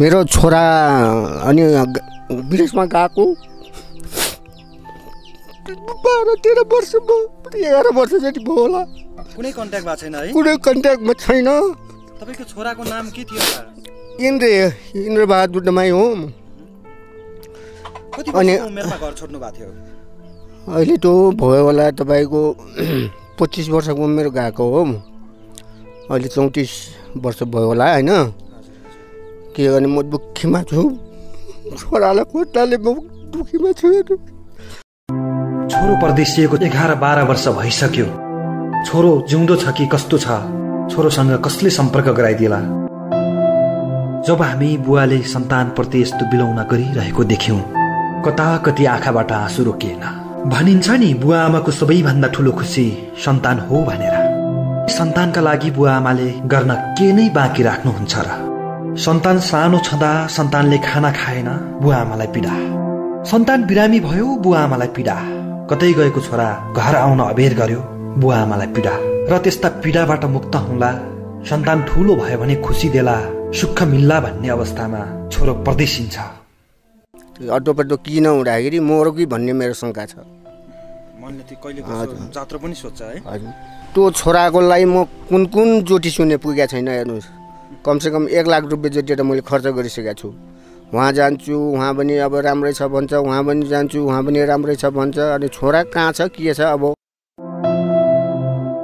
मेरो छोरा अनि विदेशमा गएको बाह्र तेह्र वर्ष भयो एघार वर्ष जति भयो होला कुनै कन्ट्याक्ट भएको छैन है कुनै कन्ट्याक्टमा छैन तपाईँको छोराको नाम के थियो इन्द्र इन्द्रबहादुर नमाई हो अनि घर छोड्नु भएको थियो अहिले त भयो होला तपाईँको पच्चिस वर्षको मेरो गएको हो अहिले चौतिस वर्ष भयो होला होइन के गर्ने म दुःखीमा छु छोरालाई खोज्नाले म दुःखीमा छु छोरो परदेशिएको एघार बाह्र वर्ष भइसक्यो छोरो जिउँदो छ कि कस्तो छ छोरोसँग कसले सम्पर्क गराइदिएला जब हामी बुवाले सन्तानप्रति यस्तो बिलौना गरिरहेको देख्यौँ कता कति आँखाबाट आँसु रोकिएन भनिन्छ नि बुवा आमाको सबैभन्दा ठुलो खुसी सन्तान हो भनेर सन्तानका लागि बुवा आमाले गर्न के नै बाँकी राख्नुहुन्छ र सन्तान सानो छँदा सन्तानले खाना खाएन बुवा आमालाई पीडा सन्तान बिरामी भयो बुवा आमालाई पीडा कतै गएको छोरा घर आउन अबेर गर्यो बुवा आमालाई पीडा र त्यस्ता पीडाबाट मुक्त हुँला सन्तान ठुलो भयो भने खुसी देला सुख मिल्ला भन्ने अवस्थामा छोरो परदेशिन्छ अटोपटो किन हुँदाखेरि मरो कि भन्ने मेरो शङ्का छ त्यो छोराको लागि म कुन कुन जोटी सुन्ने पुगेको छैन हेर्नुहोस् कमसेकम एक लाख रुपियाँ जति त मैले खर्च गरिसकेको छु उहाँ जान्छु उहाँ पनि अब राम्रै छ भन्छ उहाँ पनि जान्छु उहाँ पनि राम्रै छ भन्छ अनि छोरा कहाँ छ के छ अब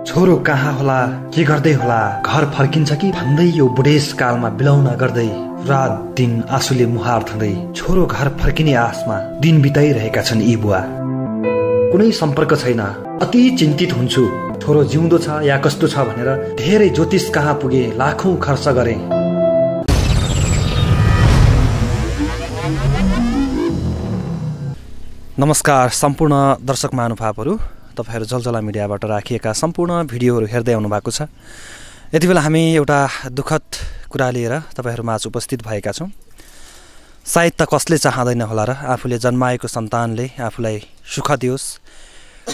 छोरो कहाँ होला के गर्दै होला घर फर्किन्छ कि भन्दै यो बुढेसकालमा बिलाउन गर्दै रात दिन आँसुले मुहार थाँदै छोरो घर फर्किने आशमा दिन बिताइरहेका छन् यी बुवा कुनै सम्पर्क छैन अति चिन्तित हुन्छु थोरो जिउँदो छ या कस्तो छ भनेर धेरै ज्योतिष कहाँ पुगे लाखौँ खर्च गरे नमस्कार सम्पूर्ण दर्शक महानुभावहरू तपाईँहरू जलजला मिडियाबाट राखिएका सम्पूर्ण भिडियोहरू हेर्दै आउनु भएको छ यति बेला हामी एउटा दुःखद कुरा लिएर तपाईँहरूमा आज उपस्थित भएका छौँ सायद त कसले चाहँदैन होला र आफूले जन्माएको सन्तानले आफूलाई सुख दियोस्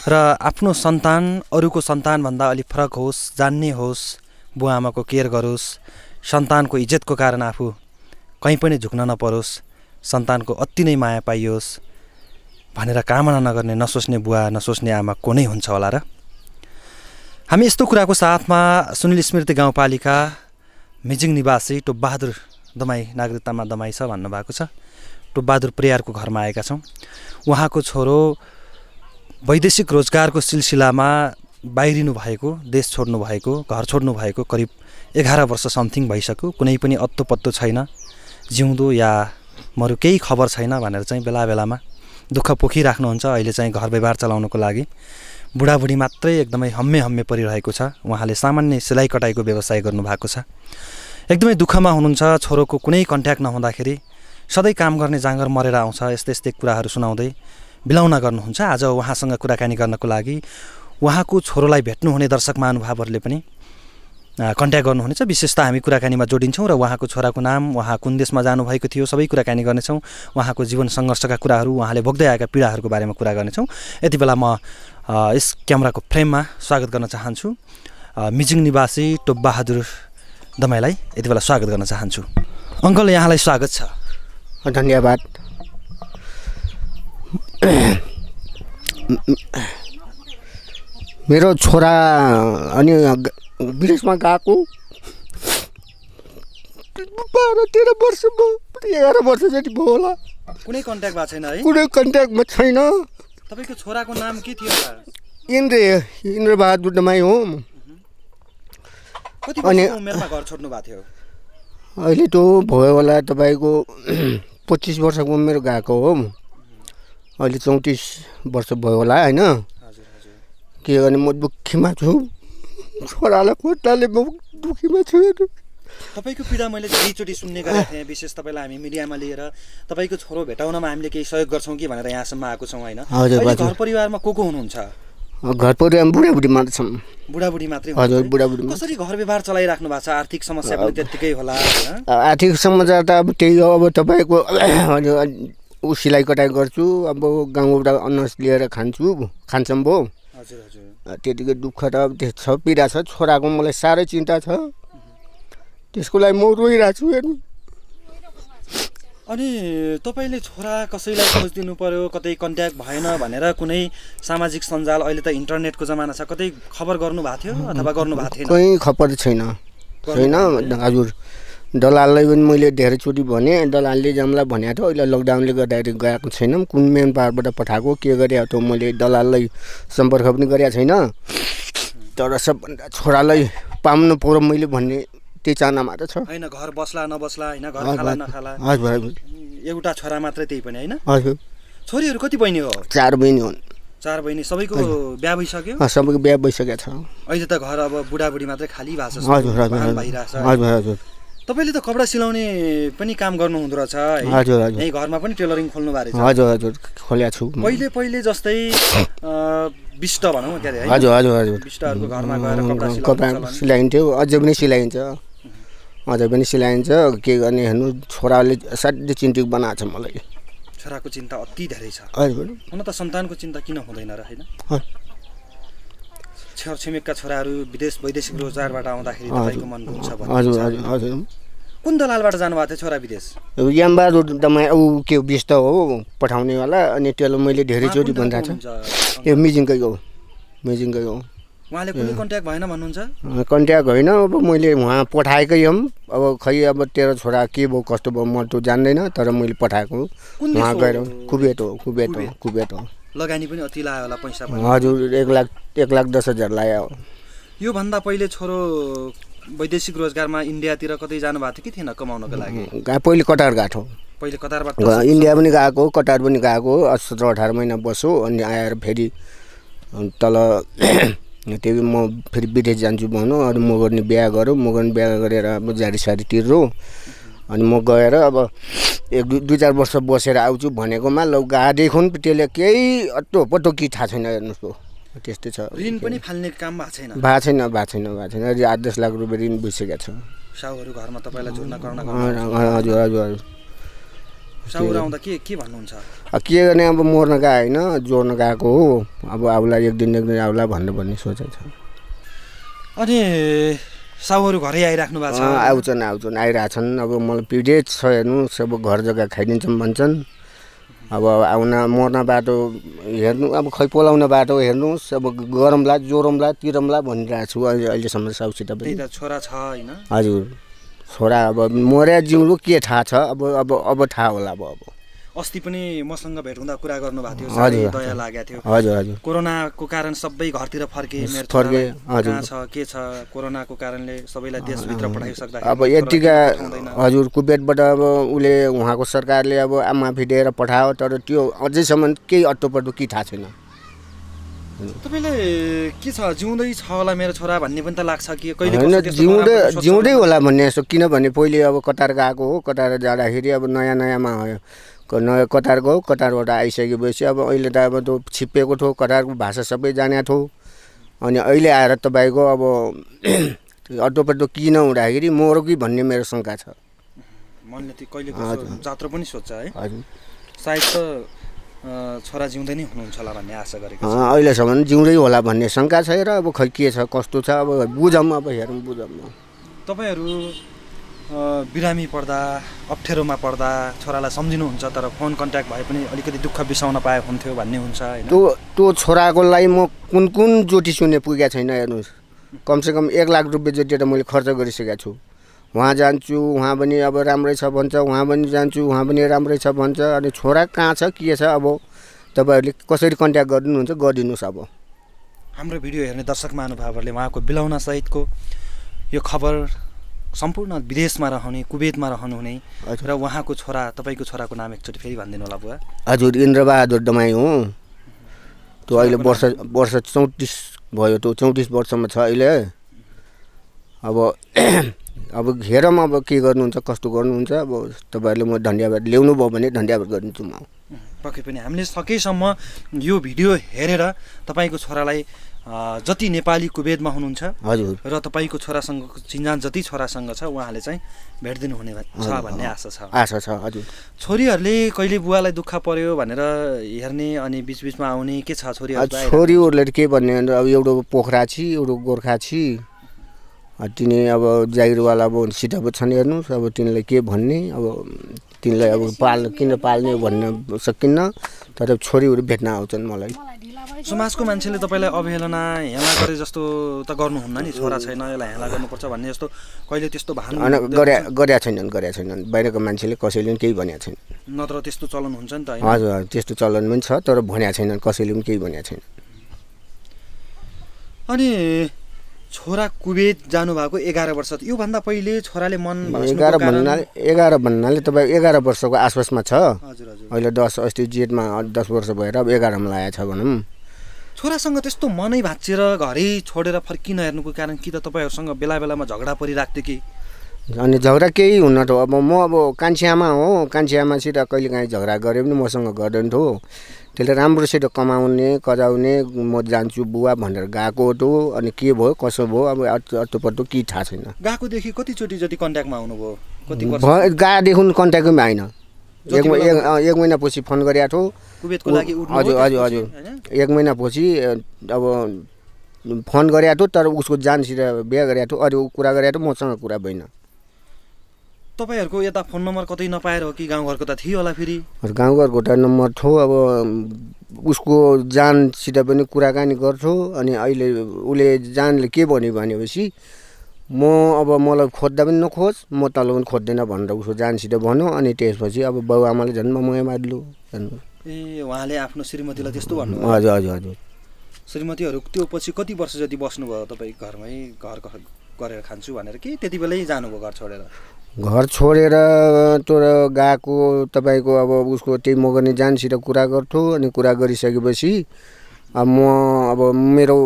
र आफ्नो सन्तान अरूको सन्तानभन्दा अलिक फरक होस् जान्ने होस् बुवा आमाको केयर गरोस् सन्तानको इज्जतको कारण आफू कहीँ पनि झुक्न नपरोस् सन्तानको अति नै माया पाइयोस् भनेर कामना नगर्ने नसोच्ने बुवा नसोच्ने आमा को नै हुन्छ होला र हामी यस्तो कुराको साथमा सुनिल स्मृति गाउँपालिका मिजिङ निवासी टोपबहादुर दमाई नागरिकतामा दमाई छ भन्नुभएको छ टोपबहादुर प्रियारको घरमा आएका छौँ उहाँको छोरो वैदेशिक रोजगारको सिलसिलामा बाहिरिनु भएको देश छोड्नु भएको घर छोड्नु भएको करिब एघार वर्ष समथिङ भइसक्यो कुनै पनि अत्तो पत्तो छैन जिउँदो या मरु केही खबर छैन भनेर चाहिँ बेला बेलामा दुःख पोखिराख्नुहुन्छ अहिले चाहिँ घर व्यवहार चलाउनुको लागि बुढाबुढी मात्रै एकदमै हम्मे हम्मे परिरहेको छ उहाँले सामान्य सिलाइ कटाइको व्यवसाय गर्नुभएको छ एकदमै दुःखमा हुनुहुन्छ छोरोको कुनै कन्ट्याक्ट नहुँदाखेरि सधैँ काम गर्ने जाँगर मरेर आउँछ यस्तै यस्तै कुराहरू सुनाउँदै बिलाउना गर्नुहुन्छ आज उहाँसँग कुराकानी गर्नको लागि उहाँको छोरोलाई भेट्नुहुने दर्शक महानुभावहरूले पनि कन्ट्याक्ट गर्नुहुनेछ विशेष त हामी कुराकानीमा जोडिन्छौँ र उहाँको छोराको नाम उहाँ कुन देशमा जानुभएको थियो सबै कुराकानी गर्नेछौँ उहाँको जीवन सङ्घर्षका कुराहरू उहाँले भोग्दै आएका पीडाहरूको बारेमा कुरा गर्नेछौँ यति बेला म यस क्यामेराको फ्रेममा स्वागत गर्न चाहन्छु मिजिङ निवासी टोपबहादुर दमाईलाई यति बेला स्वागत गर्न चाहन्छु अङ्कल यहाँलाई स्वागत छ धन्यवाद मेरो छोरा अनि विदेशमा गएको बाह्र तेह्र वर्ष भयो एघार वर्ष जति भयो होला कुनै कन्ट्याक्ट भएको छैन है कुनै कन्ट्याक्टमा छैन तपाईँको छोराको नाम के थियो इन्द्र इन्द्रबहादुर दमाई हो अनि घर छोड्नु भएको थियो अहिले त भयो होला तपाईँको पच्चिस वर्षको उमेर गएको हो अहिले चौतिस वर्ष भयो होला होइन के गर्ने म दुःखीमा छु छोरालाई खोटाले म दुःखीमा छु तपाईँको पीडा मैले दुईचोटि सुन्ने गरेको थिएँ विशेष तपाईँलाई हामी मिडियामा लिएर तपाईँको छोरो भेटाउनमा हामीले केही सहयोग गर्छौँ कि भनेर यहाँसम्म आएको छौँ होइन घर परिवारमा को को हुनुहुन्छ घर परिवारमा बुढाबुढी मात्र छन् बुढाबुढी मात्रै हजुर बुढाबुढी कसरी घर व्यवहार चलाइराख्नु भएको छ आर्थिक समस्या पनि त्यत्तिकै होला आर्थिक समस्या त अब त्यही हो अब तपाईँको ऊ सिलाइ कटाइ गर्छु अब गाउँबाट अनस लिएर खान्छु खान्छौँ भो त्यतिकै दुःख त अब छ पीडा छ छोराको मलाई साह्रै चिन्ता छ त्यसको लागि म रोइरहेको छु हेर्नु अनि तपाईँले छोरा कसैलाई खोजिदिनु पर्यो कतै कन्ट्याक्ट भएन भनेर कुनै सामाजिक सञ्जाल अहिले त इन्टरनेटको जमाना छ कतै खबर गर्नुभएको थियो अथवा गर्नुभएको थियो कहीँ खबर छैन छैन हजुर दलाललाई पनि मैले धेरैचोटि भने दलालले जम्ला भनेको थियो अहिले लकडाउनले गर्दाखेरि गएको छैनौँ कुन मेन पावरबाट पठाएको के गरेको थियो मैले दलाललाई सम्पर्क पनि गरेको छैन तर सबभन्दा छोरालाई पाउनु पऱ्यो मैले भन्ने त्यही चाहनामा त छ होइन घर बस्ला नबस्ला होइन घर खाला नखाला हजुर एउटा छोरा मात्रै त्यही पनि होइन हजुर छोरीहरू कति बहिनी हो चार बहिनी हुन् चार बहिनी सबैको बिहा भइसक्यो सबैको बिहा भइसकेको छ अहिले त घर अब बुढाबुढी मात्रै खाली भएको छ हजुर हजुर हजुर तपाईँले त कपडा सिलाउने पनि काम गर्नुहुँदो रहेछ हजुर हजुर घरमा पनि टेलरिङ खोल्नु भएको छ हजुर हजुर खोलेको छु पहिले पहिले जस्तै विष्ट भनौँ त्यहाँ हजुर हजुर हजुर विष्टहरूको घरमा गएर कपडा सिलाइन्थ्यो अझै पनि सिलाइन्छ अझै पनि सिलाइन्छ के गर्ने हेर्नु छोराले साह्रै चिन्तित बनाएको छ मलाई छोराको चिन्ता अति धेरै छ हुन त सन्तानको चिन्ता किन हुँदैन र होइन छरछिमेकका छोराहरू विदेश वैदेशिक रोजगारबाट आउँदाखेरि तपाईँको मन हुन्छ हजुर कुन दलालबाट जानुभएको थियो छोरा विदेश यामबहादुर रोडमा ऊ के व्यस्त हो पठाउनेवाला अनि त्यसलाई मैले धेरैचोटि भनिरहेको छ यो मिजिङकै हो मिजिङकै हो उहाँले कुनै कन्ट्याक्ट भएन भन्नुहुन्छ कन्ट्याक्ट होइन अब मैले उहाँ पठाएकै हो अब खै अब तेरो छोरा के भयो कस्तो भयो म त जान्दैन तर मैले पठाएको उहाँ गएर कुबेत हो कुबेत हो कुबेत हो लगानी पनि अति लायो होला पैसा हजुर एक लाख एक लाख दस हजार लाग्यो योभन्दा पहिले छोरो वैदेशिक रोजगारमा इन्डियातिर कतै जानुभएको थियो कि थिएन कमाउनको लागि पहिले कटार गएको पहिले कतारबाट इन्डिया पनि गएको कटार पनि गएको सत्र अठार महिना बसो अनि आएर फेरि तल त्यही म फेरि विदेश जान्छु भनौँ अरू म गर्ने बिहा गरौँ म गर्ने बिहा गरेर अब जारी सारी तिर्रो अनि म गएर अब एक दुई दुई चार वर्ष बसेर आउँछु भनेकोमा लौ गादेखि त्यसले केही अटो पटो कि थाहा छैन हेर्नुहोस् त त्यस्तै छ ऋण पनि फाल्ने काम भएको छैन भएको छैन भएको छैन भएको छैन आठ दस लाख रुपियाँ ऋण बुझिसकेको छ घरमा तपाईँलाई हजुर हजुर के के गर्ने अब मर्न गएको होइन जोड्न गएको हो अब आउला एक दिन एक दिन आउला भनेर भन्ने सोचेको छ अनि साउहरू घरै आइराख्नु भएको छ आउँछन् आउँछन् आइरहेछन् अब मलाई पिरियड छ हेर्नु सब घर जग्गा खाइदिन्छौँ भन्छन् अब आउन मर्न बाटो हेर्नु अब खै पोलाउन बाटो हेर्नुहोस् अब गरमला ज्वरमला तिरमला भनिरहेको छु अहिले अहिलेसम्म साउसित पनि छोरा छ होइन हजुर छोरा अब मर्या जिउँलो के थाहा छ अब अब अब थाहा होला अब अब अस्ति पनि मसँग भेट हुँदा कुरा भएको थियो दया लागेको थियो कोरोनाको कारण सबै घरतिर फर्के फर्के कहाँ छ के छ कोरोनाको कारणले सबैलाई देशभित्र पठाइसक्दा अब यतिका हजुर बेडबाट अब उसले उहाँको सरकारले अब आमा फिटेर पठायो तर त्यो अझैसम्म केही अटोपटो के थाहा छैन तपाईँले के छ जिउँदै छ होला मेरो छोरा भन्ने पनि त लाग्छ कि कहिले होइन जिउँदै जिउँदै होला भन्ने जस्तो किनभने पहिले अब कतार गएको हो कतार जाँदाखेरि अब नयाँ नयाँमा आयो नयाँ कतार गयो कतारबाट आइसकेपछि अब अहिले त अब त्यो छिप्पिएको थियो कतारको भाषा सबै जाने थियो अनि अहिले आएर तपाईँको अब अटोपटो किन हुँदाखेरि मरो कि भन्ने मेरो शङ्का छ मनले त्यो कहिले जात्रो पनि सोध्छ है हजुर सायद त छोरा जिउँदै नै हुनुहुन्छ होला भन्ने आशा गरेको अहिलेसम्म जिउँदै होला भन्ने शङ्का छ र अब खै के छ कस्तो छ अब बुझौँ अब हेरौँ बुझौँ तपाईँहरू बिरामी पर्दा अप्ठ्यारोमा पर्दा छोरालाई सम्झिनुहुन्छ तर फोन कन्ट्याक्ट भए पनि अलिकति दुःख बिसाउन पाए हुन्थ्यो भन्ने हुन्छ त्यो त्यो छोराको लागि म कुन कुन जोटी सुने पुगेको छैन हेर्नुहोस् कमसेकम एक लाख रुपियाँ जोटी त मैले खर्च गरिसकेको छु उहाँ जान्छु उहाँ पनि अब राम्रै छ भन्छ उहाँ पनि जान्छु उहाँ पनि राम्रै छ भन्छ अनि छोरा कहाँ छ के छ अब तपाईँहरूले कसरी कन्ट्याक्ट गर्नुहुन्छ गरिदिनुहोस् अब हाम्रो भिडियो हेर्ने दर्शक महानुभावहरूले उहाँको बिलाउनसहितको यो खबर सम्पूर्ण विदेशमा रहने कुवेतमा रहनुहुने र उहाँको छोरा तपाईँको छोराको नाम एकचोटि फेरि भनिदिनु होला बुवा हजुर इन्द्रबहादुर दमाई हो त्यो अहिले वर्ष वर्ष चौतिस भयो त्यो चौतिस वर्षमा छ अहिले अब अब हेरौँ अब के गर्नुहुन्छ कस्तो गर्नुहुन्छ अब तपाईँहरूले म धन्यवाद ल्याउनु भयो भने धन्यवाद गरिदिन्छु म पक्कै पनि हामीले सकेसम्म यो भिडियो हेरेर तपाईँको छोरालाई जति नेपाली कुवेतमा हुनुहुन्छ हजुर र तपाईँको छोरासँग चिन्जान जति छोरासँग छ उहाँले चाहिँ भेट हुने छ भन्ने आशा छ आशा छ हजुर छोरीहरूले कहिले बुवालाई दुःख पर्यो भनेर हेर्ने अनि बिचबिचमा आउने के छ छोरीहरू छोरीहरूले के भन्ने अब एउटा पोखरा छि एउटा गोर्खा छि तिनी अब जागिरवाला अब सिटाप छन् हेर्नुहोस् अब तिनीलाई के भन्ने अब तिनीलाई अब पाल्नु किन पाल्ने भन्न सकिन्न तर छोरीहरू भेट्न आउँछन् मलाई समाजको मान्छेले तपाईँलाई अवहेलना हेला गरे जस्तो त गर्नुहुन्न नि छोरा छैन यसलाई हेला गर्नुपर्छ भन्ने जस्तो कहिले त्यस्तो भान गरे गरेका छैनन् गरेका छैनन् बाहिरको मान्छेले कसैले पनि केही भनेको छैन नत्र त्यस्तो चलन हुन्छ नि त हजुर त्यस्तो चलन पनि छ तर भनेको छैनन् कसैले पनि केही भनेको छैन अनि छोरा कुवेत जानुभएको एघार वर्ष योभन्दा पहिले छोराले मन एघार भन्नाले एघार भन्नाले तपाईँ एघार वर्षको आसपासमा छ अहिले दस अस्ति जेठमा दस वर्ष भएर अब एघारमा लगाएको छ भनौँ छोरासँग त्यस्तो मनै भाँचेर घरै छोडेर फर्किन हेर्नुको कारण कि त तपाईँहरूसँग बेला बेलामा झगडा परिरहेको थियो कि अनि झगडा केही हुन त अब म अब आमा हो आमासित कहिले काहीँ झगडा गरे पनि मसँग गर्दैन थियो त्यसले राम्रोसित कमाउने कजाउने म जान्छु बुवा भनेर गएको त अनि के भयो कसो भयो अब अत्तोपत्तो केही थाहा छैन गएकोदेखि कतिचोटि जति कन्ट्याक्टमा आउनुभयो कति गएदेखि कन्ट्याक्टमा आएन एक एक महिनापछि फोन गरेको हजुर हजुर हजुर एक महिनापछि अब फोन गरेको थियो तर उसको जानसित बिहा गरेको थियो अरू कुरा गरेको थियो मसँग कुरा भएन तपाईँहरूको यता फोन नम्बर कतै नपाएर हो कि गाउँघरको त थियो होला फेरि गाउँघरको त नम्बर थियो अब उसको जानसित पनि कुराकानी गर्छु अनि अहिले उसले जानले के भन्यो भनेपछि म अब मलाई खोज्दा पनि नखोज म तल पनि खोज्दैन भनेर उसको जानसित भन्यो अनि त्यसपछि अब बाउ आमाले झन् मारिलु मारिलो ए उहाँले आफ्नो श्रीमतीलाई त्यस्तो भन्नु हजुर हजुर हजुर श्रीमतीहरू त्यो पछि कति वर्ष जति बस्नुभयो तपाईँ घरमै घर गरेर खान्छु भनेर कि त्यति बेलै जानुभयो घर छोडेर घर छोडेर तर गएको तपाईँको अब उसको त्यही मगर्ने जानसित कुरा गर्थ्यो अनि कुरा गरिसकेपछि अब म अब मेरो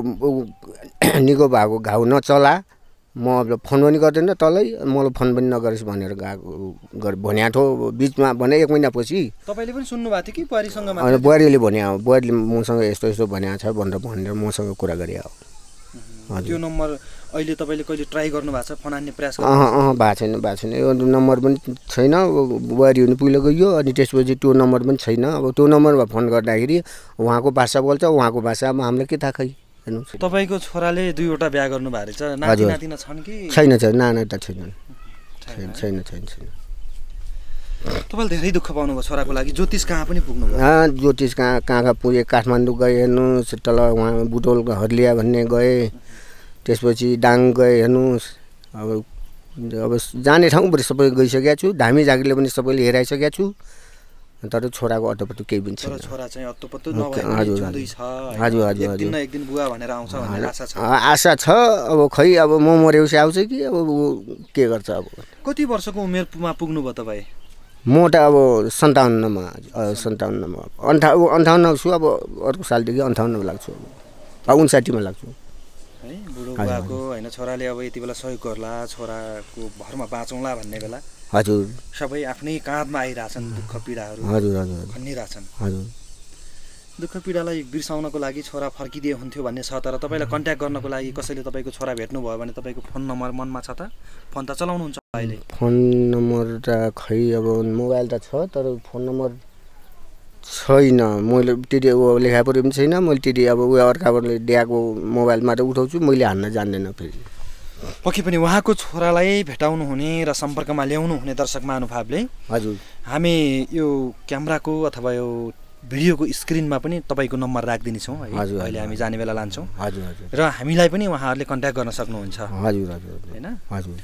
निको भएको घाउ नचला म अब फोन पनि गर्दैन तँलाई मलाई फोन पनि नगरोस् भनेर गएको भन्या थियो बिचमा भने एक महिनापछि तपाईँले पनि सुन्नुभएको थियो कि बुहारीसँग अनि बुहारीले भने अब बुहारीले मसँग यस्तो यस्तो भनेको छ भनेर भनेर मसँग कुरा गरे हो त्यो नम्बर अहिले तपाईँले कहिले ट्राई गर्नु भएको छ हान्ने प्रयास अँ अँ भएको छैन भएको छैन यो नम्बर पनि छैन बुहारी हुनु पुगेको गयो अनि त्यसपछि त्यो नम्बर पनि छैन अब त्यो नम्बरमा फोन गर्दाखेरि उहाँको भाषा बोल्छ उहाँको भाषा अब हामीलाई के थाहा खै तपाईँको छोराले दुईवटा बिहा गर्नु भएको रहेछ छैन छैन नानाटा छैनन् छैन छैन छैन तपाईँले धेरै दुःख पाउनुभयो छोराको लागि ज्योतिष कहाँ पनि पुग्नु ज्योतिष कहाँ कहाँ कहाँ पुगेँ काठमाडौँ गएँ हेर्नुहोस् तल उहाँ बुटोल हर्लिया भन्ने गएँ त्यसपछि डाङ गएँ हेर्नुहोस् अब अब जाने ठाउँबाट सबै गइसकेको छु धामी झाँक्रीले पनि सबैले हेराइसकेको छु तर छोराको अटोपटो केही पनि छैन आशा छ अब खै अब म मरेपछि आउँछ कि अब के गर्छ अब कति वर्षको उमेरमा पुग्नुभयो तपाईँ म त अब सन्ताउन्नमा सन्ताउन्नमा अन्ठा अन्ठाउन्न छु अब अर्को सालदेखि अन्ठाउन्नमा लाग्छु अब उन्साठीमा लाग्छु है बुढो बुवाको होइन छोराले अब यति बेला सहयोग गर्ला छोराको भरमा बाँचौँला भन्ने बेला हजुर सबै आफ्नै काँधमा आइरहेछन् दुःख पीडाहरू हजुर हजुर खनिरहेछन् हजुर दुःख पीडालाई बिर्साउनको लागि छोरा फर्किदिए हुन्थ्यो भन्ने छ तर तपाईँलाई कन्ट्याक्ट गर्नको लागि कसैले तपाईँको छोरा भेट्नुभयो भने तपाईँको फोन नम्बर मनमा छ त फोन त चलाउनुहुन्छ अहिले फोन नम्बर त खै अब मोबाइल त छ तर फोन नम्बर छैन मैले त्यति अब लेखापरि पनि छैन मैले त्यति अब उयो अर्काबाट ल्याएको मोबाइलमा त उठाउँछु मैले हान्न जान्दिनँ फेरि पक्कै पनि उहाँको छोरालाई भेटाउनु हुने र सम्पर्कमा ल्याउनु हुने दर्शक महानुभावले हजुर हामी यो क्यामराको अथवा यो भिडियोको स्क्रिनमा पनि तपाईँको नम्बर राखिदिनेछौँ है अहिले हामी जाने बेला लान्छौँ हजुर हजुर र हामीलाई पनि उहाँहरूले कन्ट्याक्ट गर्न सक्नुहुन्छ हजुर हजुर होइन हजुर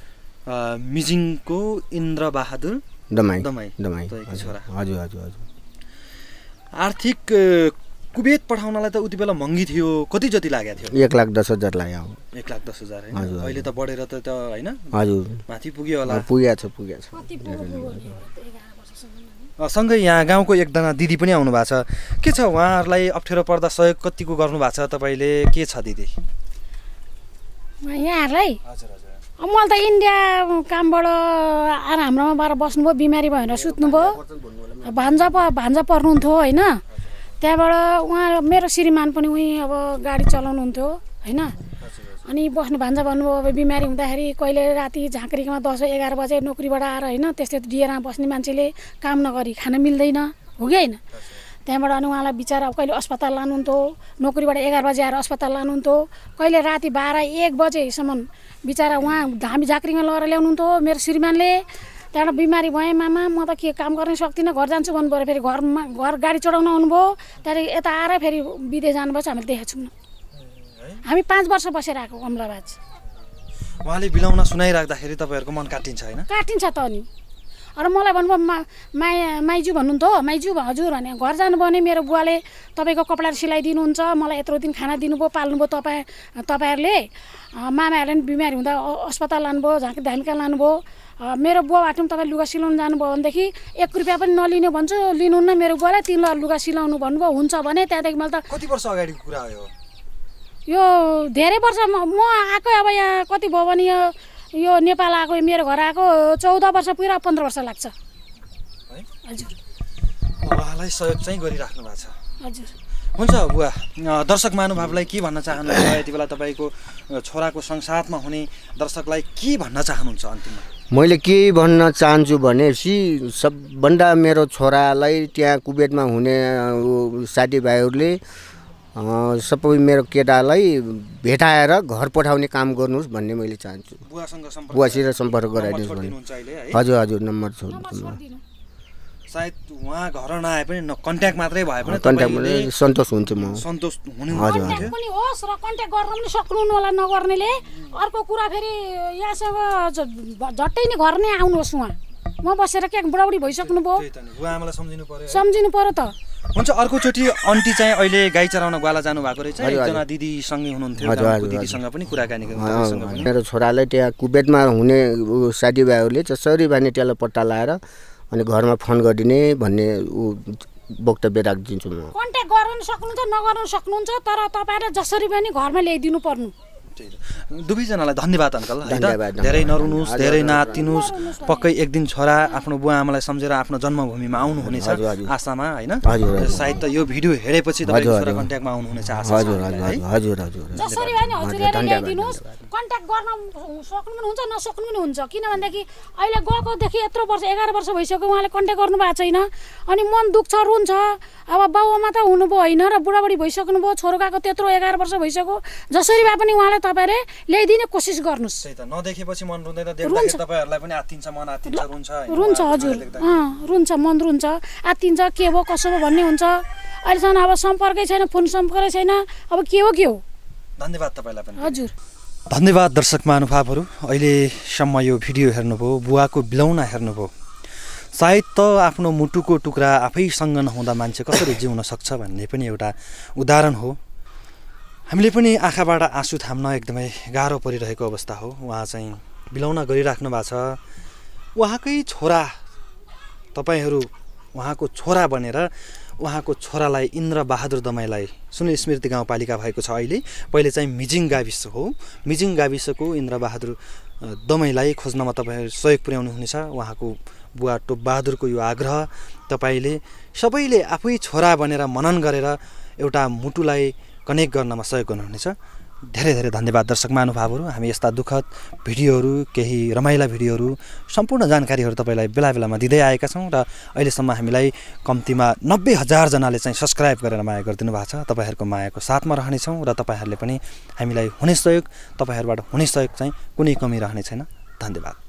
मिजिङको इन्द्रबहादुर दमाई दमाई दमाई छोरा हजुर हजुर हजुर आर्थिक कुवेत पठाउनलाई त उति बेला महँगी थियो कति जति लागेको थियो एक लाख दस हजार लाग्यो एक लाख दस हजार होइन अहिले त बढेर त होइन हजुर माथि पुग्यो होला पुगेको छ पुगेको छ सँगै यहाँ गाउँको एकजना दिदी पनि आउनु भएको छ के छ उहाँहरूलाई अप्ठ्यारो पर्दा सहयोग कतिको गर्नुभएको छ तपाईँले के छ दिदी यहाँहरूलाई हजुर हजुर मैले त इन्डिया कामबाट आएर हाम्रोमा बाह्र बस्नुभयो बिमारी भएर सुत्नुभयो भान्जा प भान्जा पर्नुहुन्थ्यो होइन त्यहाँबाट उहाँ मेरो श्रीमान पनि उहीँ अब गाडी चलाउनु हुन्थ्यो होइन अनि बस्नु भान्जा भन्नुभयो अब बिमारी हुँदाखेरि कहिले राति झाँक्रीमा दस एघार बजे नोकरीबाट आएर होइन त्यस्तै डिएरमा बस्ने मान्छेले काम नगरी खान मिल्दैन हो कि होइन त्यहाँबाट अनि उहाँलाई बिचरा कहिले अस्पताल लानुहुन्थ्यो नोकरीबाट एघार बजे आएर अस्पताल लानुहुन्थ्यो कहिले राति बाह्र एक बजेसम्म बिचरा उहाँ धामी झाँक्रीमा लगेर ल्याउनुहुन्थ्यो मेरो श्रीमानले त्यहाँबाट बिमारी भएँ मामा म त के काम गर्नै सक्दिनँ घर जान्छु भन्नु पऱ्यो फेरि घरमा घर गाडी चढाउन आउनुभयो त्यहाँदेखि यता आएर फेरि विदेश जानुपर्छ हामीले देखेको छौँ हामी पाँच वर्ष बसेर आएको कमलाबाज उहाँले बिलाउन सुनाइराख्दाखेरि तपाईँहरूको मन काटिन्छ होइन काटिन्छ त नि अरू मलाई भन्नुभयो मा माया माइजू त हो माइजू हजुर भने घर जानुभयो भने मेरो बुवाले तपाईँको कपडा सिलाइदिनुहुन्छ मलाई यत्रो दिन खाना दिनुभयो पाल्नुभयो तपाईँ तपाईँहरूले मामाहरूले पनि बिमारी हुँदा अस्पताल लानुभयो झाँकी धामीका लानुभयो मेरो बुवाबाट पनि तपाईँ लुगा सिलाउनु जानुभयो भनेदेखि एक रुपियाँ पनि नलिने भन्छु लिनुहुन्न मेरो बुवालाई तिमीलाई लुगा सिलाउनु भन्नुभयो हुन्छ भने त्यहाँदेखि मैले त कति वर्ष अगाडिको कुरा हो यो धेरै वर्ष म आएको अब यहाँ कति भयो भने यो यो नेपाल आएको मेरो घर आएको चौध वर्ष पुरा पन्ध्र वर्ष लाग्छ उहाँलाई सहयोग चाहिँ गरिराख्नु छ हजुर हुन्छ बुवा दर्शक महानुभावलाई के भन्न चाहनुहुन्छ यति बेला तपाईँको छोराको संसारमा हुने दर्शकलाई के भन्न चाहनुहुन्छ अन्तिममा मैले के भन्न चाहन्छु भनेपछि सबभन्दा मेरो छोरालाई त्यहाँ कुवेतमा हुने साथीभाइहरूले सबै मेरो केटालाई भेटाएर घर पठाउने काम गर्नुहोस् भन्ने मैले चाहन्छु बुवासँग सम्पर्क गराइदिनुहोस् भन्ने हजुर हजुर नम्बर छ सायद उहाँ घर नआए पनि न कन्ट्याक्ट मात्रै भए पनि कन्ट्याक्ट पनि सन्तोष हुन्छु म सन्तोष हुनु हजुर पनि होस् र कन्ट्याक्ट गर्न पनि सक्नुहुन्न होला नगर्नेले अर्को कुरा फेरि यहाँसँग झट्टै नै घर नै आउनुहोस् उहाँ म बसेर क्या बुढाबुढी भइसक्नु भयो सम्झिनु पर्यो त हुन्छ अर्कोचोटि अन्टी चाहिँ अहिले गाई चराउन ग्वाला जानुभएको रहेछ एकजना दिदीसँगै हुनुहुन्थ्यो दिदीसँग पनि कुराकानी मेरो छोरालाई त्यहाँ कुबेतमा हुने साथीभाइहरूले जसरी भने त्यसलाई पत्ता लगाएर अनि घरमा फोन गरिदिने भन्ने ऊ वक्तव्य राखिदिन्छु म कन्ट्याक्ट गर्नु सक्नुहुन्छ नगर्नु सक्नुहुन्छ तर तपाईँले जसरी पनि घरमा ल्याइदिनु पर्नु दुवैजनालाई धन्यवाद अङ्कल है त धेरै नरुनुहोस् धेरै नातिनुहोस् पक्कै एक दिन छोरा आफ्नो बुवा आमालाई सम्झेर आफ्नो जन्मभूमिमा आउनुहुनेछ आशामा होइन सायद त यो भिडियो हेरेपछि तपाईँको कन्ट्याक्टमा आउनुहुनेछ आशा हजुर कन्ट्याक्ट गर्न सक्नु पनि हुन्छ नसक्नु पनि हुन्छ किन भन्दाखेरि अहिले गएकोदेखि यत्रो वर्ष एघार वर्ष भइसक्यो उहाँले कन्ट्याक्ट गर्नु भएको छैन अनि मन दुख्छ रुन्छ अब बाउ आमा त हुनुभयो होइन र बुढाबुढी भइसक्नुभयो छोरो गएको त्यत्रो एघार वर्ष भइसक्यो जसरी भए पनि त तपाईँले ल्याइदिने कोसिस गर्नुहोस् नदेखेपछि मन देख्दाखेरि पनि मन रुन्छ रुन्छ हजुर रुन्छ मन रुन्छ आत्तिन्छ के हो कसो हो भन्ने हुन्छ अहिलेसम्म अब सम्पर्कै छैन फोन सम्पर्कै छैन अब के हो के हो धन्यवाद तपाईँलाई पनि हजुर धन्यवाद दर्शक महानुभावहरू अहिलेसम्म यो भिडियो हेर्नुभयो बुवाको बिलौना हेर्नुभयो सायद त आफ्नो मुटुको टुक्रा आफैसँग नहुँदा मान्छे कसरी जिउन सक्छ भन्ने पनि एउटा उदाहरण हो हामीले पनि आँखाबाट आँसु थाम्न एकदमै गाह्रो परिरहेको अवस्था हो उहाँ चाहिँ बिलौना गरिराख्नु भएको छ उहाँकै छोरा तपाईँहरू उहाँको छोरा बनेर उहाँको छोरालाई इन्द्रबहादुर दमाईलाई सुनिल स्मृति गाउँपालिका भएको छ अहिले पहिले चाहिँ मिजिङ गाविस हो मिजिङ गाविसको इन्द्रबहादुर दमाईलाई खोज्नमा तपाईँहरू सहयोग पुर्याउनु हुनेछ उहाँको बुवा टोपबहादुरको यो आग्रह तपाईँले सबैले आफै छोरा बनेर मनन गरेर एउटा मुटुलाई कनेक्ट गर्नमा सहयोग गर्नुहुनेछ धेरै धेरै धन्यवाद दर्शक महानुभावहरू हामी यस्ता दुःखद भिडियोहरू केही रमाइला भिडियोहरू सम्पूर्ण जानकारीहरू तपाईँलाई बेला बेलामा दिँदै आएका छौँ र अहिलेसम्म हामीलाई कम्तीमा नब्बे हजारजनाले चाहिँ सब्सक्राइब गरेर माया गरिदिनु भएको छ तपाईँहरूको मायाको साथमा रहनेछौँ र तपाईँहरूले पनि हामीलाई हुने सहयोग तपाईँहरूबाट हुने सहयोग चाहिँ कुनै कमी रहने छैन धन्यवाद